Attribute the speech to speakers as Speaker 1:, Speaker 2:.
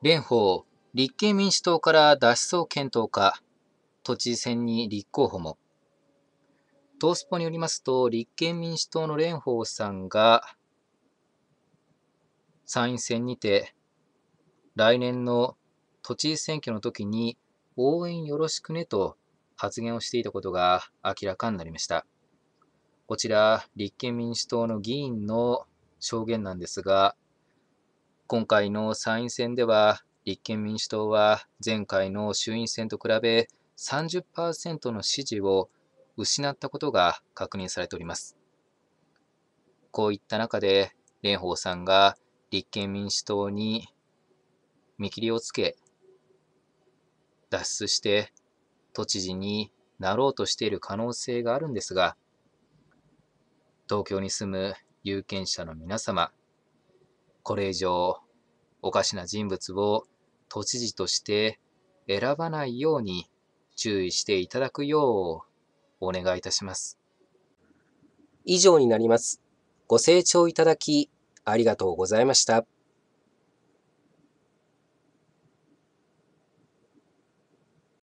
Speaker 1: 蓮舫、立憲民主党から脱出を検討か、都知事選に立候補も。東スポによりますと、立憲民主党の蓮舫さんが、参院選にて、来年の都知事選挙の時に、応援よろしくねと発言をしていたことが明らかになりました。こちら、立憲民主党の議員の証言なんですが、今回の参院選では、立憲民主党は前回の衆院選と比べ30%の支持を失ったことが確認されております。こういった中で、蓮舫さんが立憲民主党に見切りをつけ、脱出して都知事になろうとしている可能性があるんですが、東京に住む有権者の皆様、これ以上、おかしな人物を都知事として選ばないように注意していただくようお願いいたします。以上になりま
Speaker 2: す。ご清聴いただきありがとうございました。